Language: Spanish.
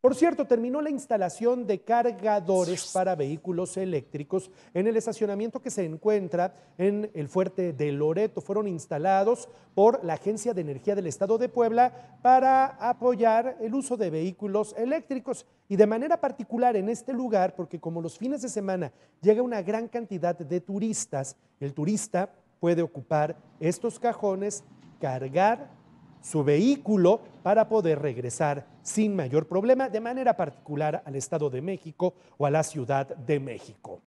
Por cierto, terminó la instalación de cargadores para vehículos eléctricos en el estacionamiento que se encuentra en el fuerte de Loreto. Fueron instalados por la Agencia de Energía del Estado de Puebla para apoyar el uso de vehículos eléctricos y de manera particular en este lugar, porque como los fines de semana llega una gran cantidad de turistas, el turista puede ocupar estos cajones, cargar su vehículo para poder regresar sin mayor problema de manera particular al Estado de México o a la Ciudad de México.